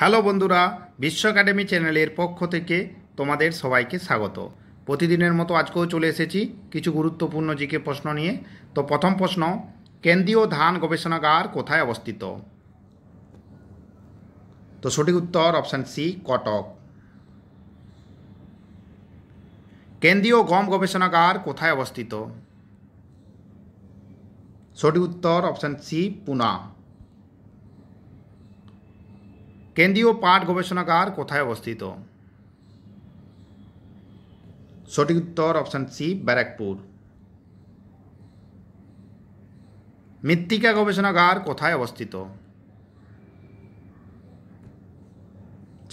hello বন্ধুরা বিশ্ব academy চ্যানেলের পক্ষ থেকে তোমাদের সবাইকে স্বাগত প্রতিদিনের মতো আজকেও চলে এসেছি কিছু গুরুত্বপূর্ণ জিকে প্রশ্ন নিয়ে তো প্রথম প্রশ্ন কেন্দ্রীয় ধান গবেষণাগার কোথায় অবস্থিত তো সঠিক উত্তর অপশান সি কটক কেন্দ্রীয় গম গবেষণাগার কোথায় অবস্থিত সঠিক উত্তর অপশান সি পুনা केंद्रीय पाठ गवेषणागार कथाय अवस्थित सठिक उत्तर अपशन सी बैरकपुर मृत्तिका गवेषणागार कथाय अवस्थित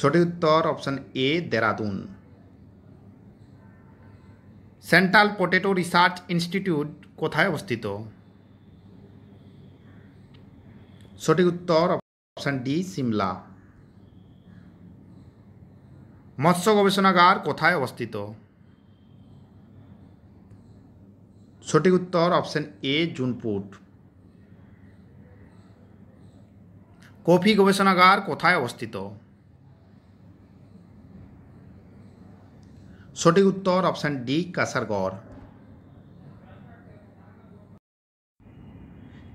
सठिक उत्तर option A Dehradun Central Potato Research Institute कथाय अवस्थित सठिक उत्तर अपशन डी शिमला মৎস্য গবেষণাগার কোথায় অবস্থিত সঠিক উত্তর অপশন এ জুনপুট কফি গবেষণাগার কোথায় অবস্থিত সঠিক উত্তর অপশান ডি কাসারগড়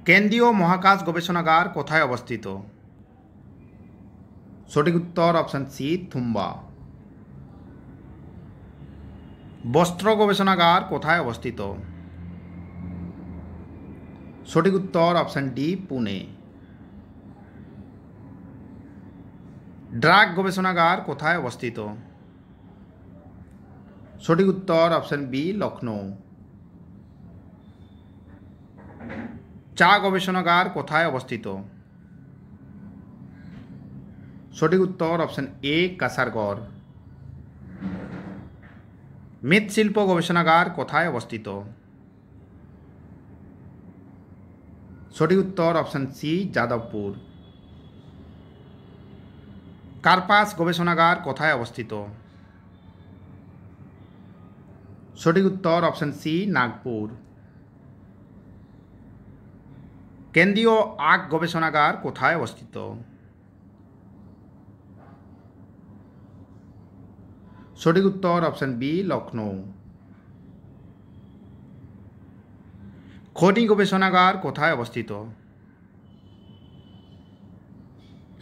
কেন্দ্রীয় মহাকাশ গবেষণাগার কোথায় অবস্থিত সঠিক উত্তর অপশান সি থুম্বা वस्त्र गोबे شناगार কোথায় অবস্থিত সঠিক উত্তর অপশন ডি পুনে ডরাগ গোবে شناগার কোথায় অবস্থিত সঠিক উত্তর অপশন বি लखनऊ চা গোবে شناগার কোথায় অবস্থিত সঠিক উত্তর অপশন এ কাসারগড় মৃৎশিল্প গবেষণাগার কোথায় অবস্থিত সঠিক উত্তর অপশান সি যাদবপুর কার্পাস গবেষণাগার কোথায় অবস্থিত সঠিক উত্তর অপশান সি নাগপুর কেন্দ্রীয় আগ গবেষণাগার কোথায় অবস্থিত सठिक उत्तर अपशन बी लखनऊ खनी गवेषणागार कथाय अवस्थित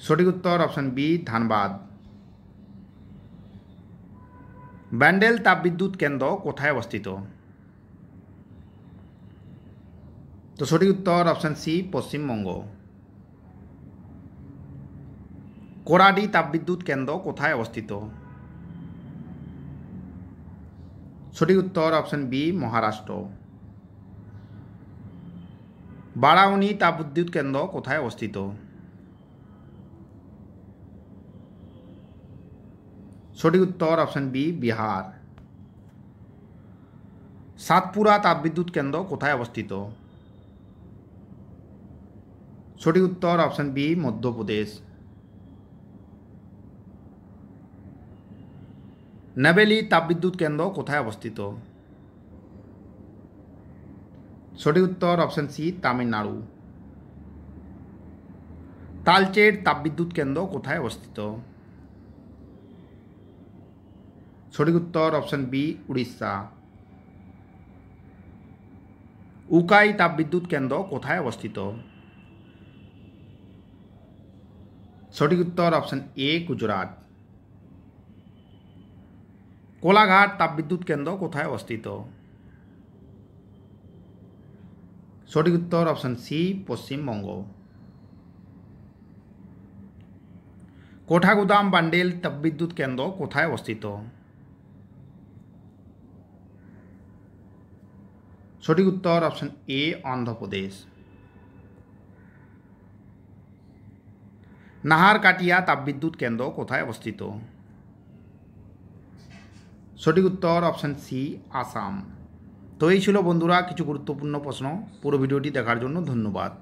सठिक उत्तर अपशन बी धानबाद बैंडेल ताप विद्युत केंद्र कथाय अवस्थित तो सठिक उत्तर अपशन सी पश्चिम बंग कोराडी ताप विद्युत केंद्र कथाय अवस्थित সঠিক উত্তর অপশন বি মহারাষ্ট্র বারাউনি তাপবিদ্যুৎ কেন্দ্র কোথায় অবস্থিত সঠিক উত্তর অপশন বি বিহার সাতপুরা তাপবিদ্যুৎ কেন্দ্র কোথায় অবস্থিত সঠিক উত্তর অপশন বি মধ্যপ্রদেশ নাবেলি তাপবিদ্যুৎ কেন্দ্র কোথায় অবস্থিত সঠিক উত্তর অপশন সি তামিলনাড়ু তালচের তাপবিদ্যুৎ কেন্দ্র কোথায় অবস্থিত সঠিক উত্তর অপশন বি উড়িষ্যা উকাই তাপবিদ্যুৎ কেন্দ্র কোথায় অবস্থিত সঠিক উত্তর অপশন এ গুজরাট कोलाघाट ताप विद्युत केंद्र कथाय अवस्थित सठिक उत्तर ऑप्शन सी पश्चिम बंग कोठागोदाम बांडिल ताप विद्युत केंद्र कथाय अवस्थित सठिक उत्तर option A Andhra Pradesh Naharkatia ताप विद्युत केंद्र कथाय अवस्थित সঠিক উত্তর অপশান সি আসাম তো এই ছিল বন্ধুরা কিছু গুরুত্বপূর্ণ প্রশ্ন পুরো ভিডিওটি দেখার জন্য ধন্যবাদ